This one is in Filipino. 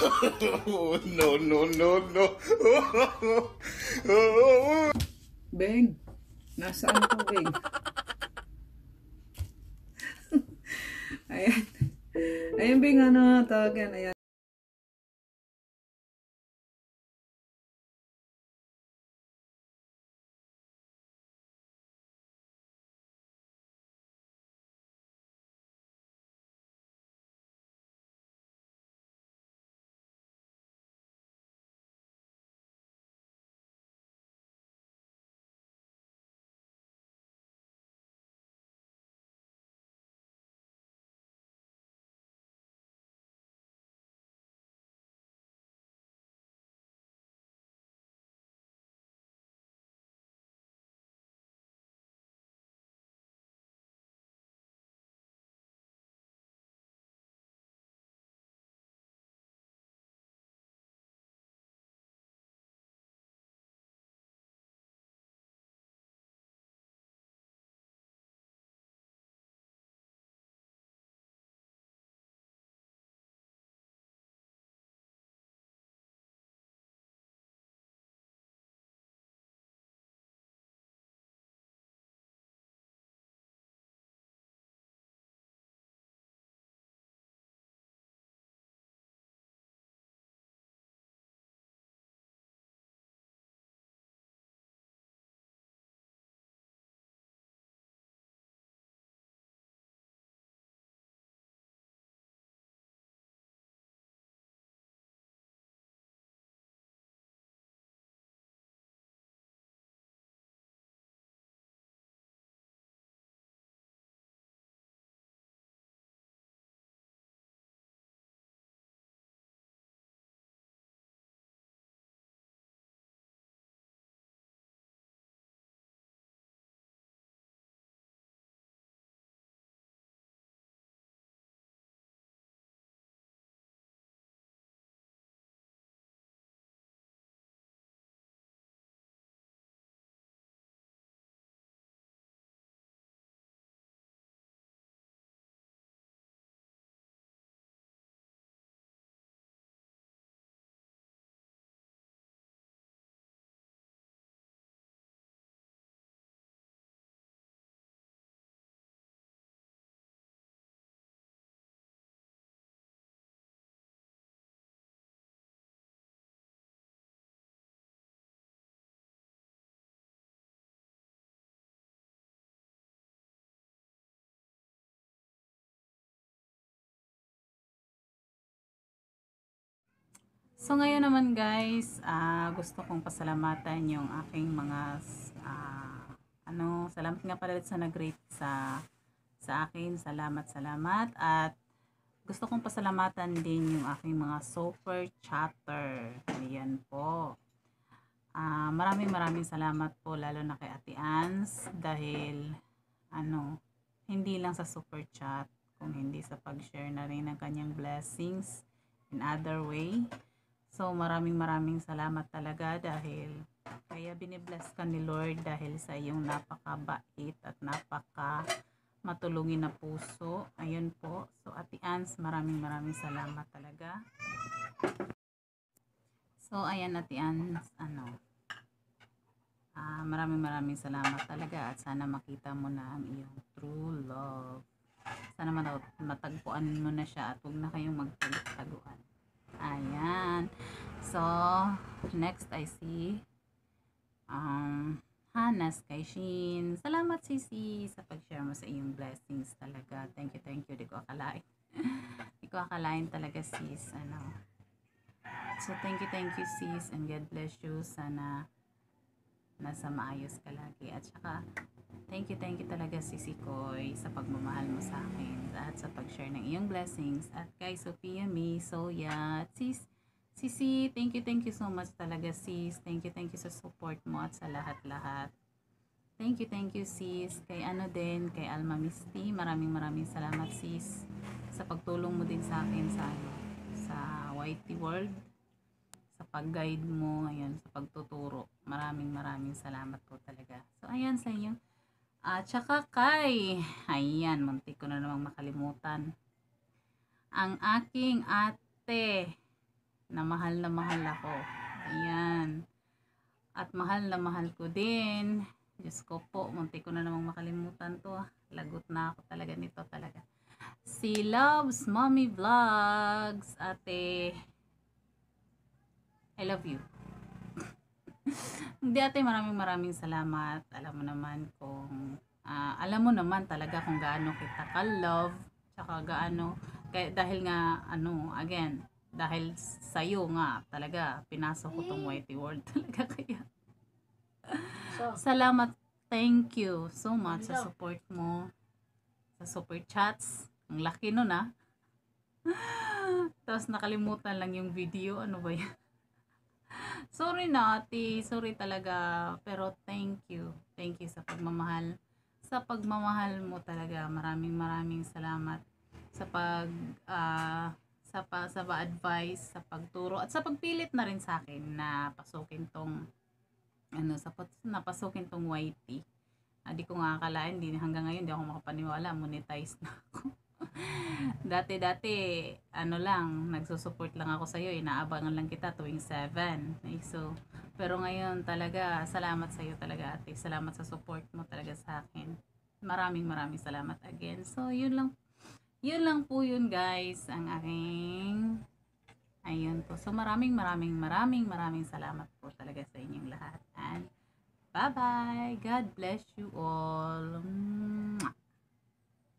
no, no, no, no. Beng, nasaan ko, Beng? Ayan. Ayan, Beng, ano, tawagan. Ayan. So ngayon naman guys, uh, gusto kong pasalamatan yung aking mga uh, ano, salamat nga pala sa nag-rate sa sa akin. Salamat, salamat. At gusto kong pasalamatan din yung aking mga super chatter. Ayan po. Uh, maraming maraming salamat po lalo na kay Ate Ans dahil ano, hindi lang sa super chat, kung hindi sa pag-share na rin ng kanyang blessings in other way. So maraming maraming salamat talaga dahil kaya binibless ka ni Lord dahil sa iyong napakabait at napaka matulungin na puso. Ayun po. So Ate Ans, maraming maraming salamat talaga. So ayan Ate Ans, ano, Ah, maraming maraming salamat talaga at sana makita mo na ang iyong true love. Sana matagpuan mo na siya at huwag na kayong magtagpuan. Ayan. So, next I see um, Hannah kay Salamat Sisi sa pag-share mo sa iyong blessings talaga. Thank you, thank you. Di ko akalain. Di ko akalain talaga sis. Ano. So, thank you, thank you sis and God bless you. Sana nasa maayos ka lagi. At saka, thank you, thank you talaga si Sikoy sa pagmamahal mo sa akin at sa pag-share ng iyong blessings. At kay Sophia, me, Soya, at sis, sisi, thank you, thank you so much talaga sis. Thank you, thank you sa support mo at sa lahat-lahat. Thank you, thank you sis. Kay ano din, kay Alma Misty, maraming maraming salamat sis sa pagtulong mo din sa akin sa ano, sa Whitey World sa pag-guide mo, ayan, sa pagtuturo. Maraming maraming salamat po talaga. So, ayan sa inyo. At uh, saka kay, ayan, muntik ko na namang makalimutan. Ang aking ate na mahal na mahal ako. Ayan. At mahal na mahal ko din. Diyos ko po, muntik ko na namang makalimutan to. Ah. Lagot na ako talaga nito talaga. Si Loves Mommy Vlogs, ate. I love you. Hindi ate, maraming maraming salamat. Alam mo naman kung, uh, alam mo naman talaga kung gaano kita ka-love, tsaka gaano, kaya, dahil nga, ano, again, dahil sa iyo nga, talaga, pinasok ko tong whitey word talaga kaya. So, salamat, thank you so much sa support mo, sa super chats. Ang laki no na ah. Tapos nakalimutan lang yung video, ano ba yan? Sorry na ate, sorry talaga. Pero thank you. Thank you sa pagmamahal. Sa pagmamahal mo talaga. Maraming maraming salamat sa pag uh, sa pa, advice, sa pagturo at sa pagpilit na rin sa akin na pasukin tong ano sa napasukin tong YT. Hindi ah, ko nga akalain, hindi hanggang ngayon hindi ako makapaniwala monetize na ako. Dati-dati, ano lang, nagsusupport lang ako sa iyo, eh. Inaabangan lang kita tuwing 7. Eh. So, pero ngayon talaga, salamat sa iyo talaga ate. Salamat sa support mo talaga sa akin. Maraming maraming salamat again. So, yun lang. Yun lang po yun guys. Ang aking Ayun po. So maraming maraming maraming maraming salamat po talaga sa inyong lahat. And bye-bye. God bless you all. Mwah.